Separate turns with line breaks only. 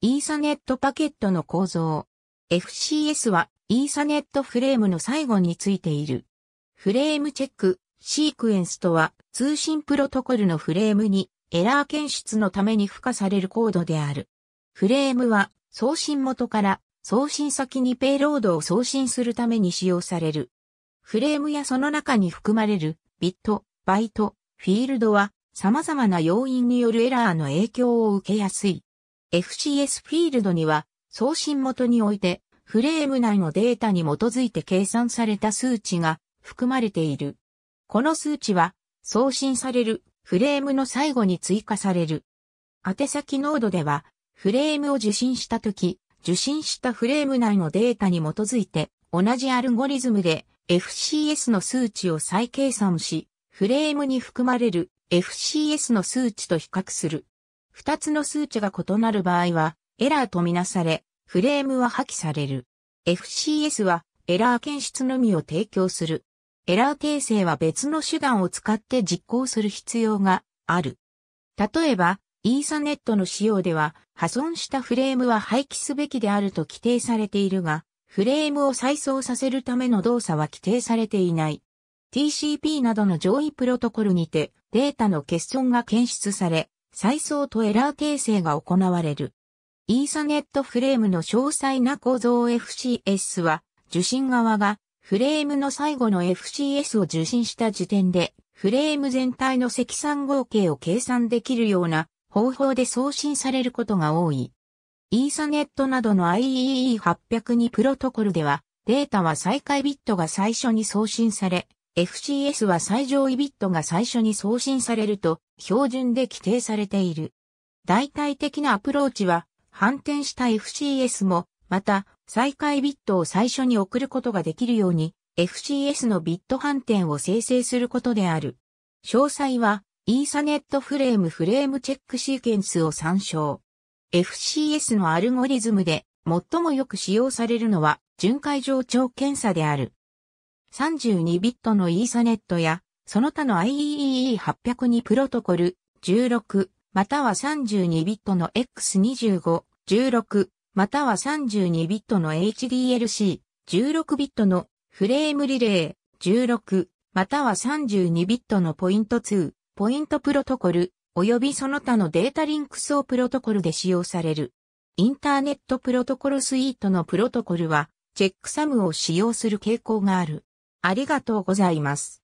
イーサネットパケットの構造。FCS はイーサネットフレームの最後についている。フレームチェック、シークエンスとは通信プロトコルのフレームにエラー検出のために付加されるコードである。フレームは送信元から送信先にペイロードを送信するために使用される。フレームやその中に含まれるビット、バイト、フィールドは様々な要因によるエラーの影響を受けやすい。FCS フィールドには送信元においてフレーム内のデータに基づいて計算された数値が含まれている。この数値は送信されるフレームの最後に追加される。宛先ノードではフレームを受信したとき、受信したフレーム内のデータに基づいて同じアルゴリズムで FCS の数値を再計算し、フレームに含まれる FCS の数値と比較する。二つの数値が異なる場合は、エラーとみなされ、フレームは破棄される。FCS は、エラー検出のみを提供する。エラー訂正は別の手段を使って実行する必要がある。例えば、イーサネットの仕様では、破損したフレームは廃棄すべきであると規定されているが、フレームを再送させるための動作は規定されていない。TCP などの上位プロトコルにてデータの欠損が検出され、再送とエラー訂正が行われる。イーサネットフレームの詳細な構造 FCS は、受信側がフレームの最後の FCS を受信した時点で、フレーム全体の積算合計を計算できるような方法で送信されることが多い。イーサネットなどの IEE802 プロトコルでは、データは再開ビットが最初に送信され、FCS は最上位ビットが最初に送信されると標準で規定されている。代替的なアプローチは反転した FCS もまた再開ビットを最初に送ることができるように FCS のビット反転を生成することである。詳細はイーサネットフレームフレームチェックシーケンスを参照。FCS のアルゴリズムで最もよく使用されるのは巡回上長検査である。32ビットのイーサネットや、その他の IEEE802 プロトコル16、または32ビットの X25、16、または32ビットの HDLC、16ビットのフレームリレー、16、または32ビットのポイント2、ポイントプロトコル、及びその他のデータリンク層プロトコルで使用される。インターネットプロトコルスイートのプロトコルは、チェックサムを使用する傾向がある。ありがとうございます。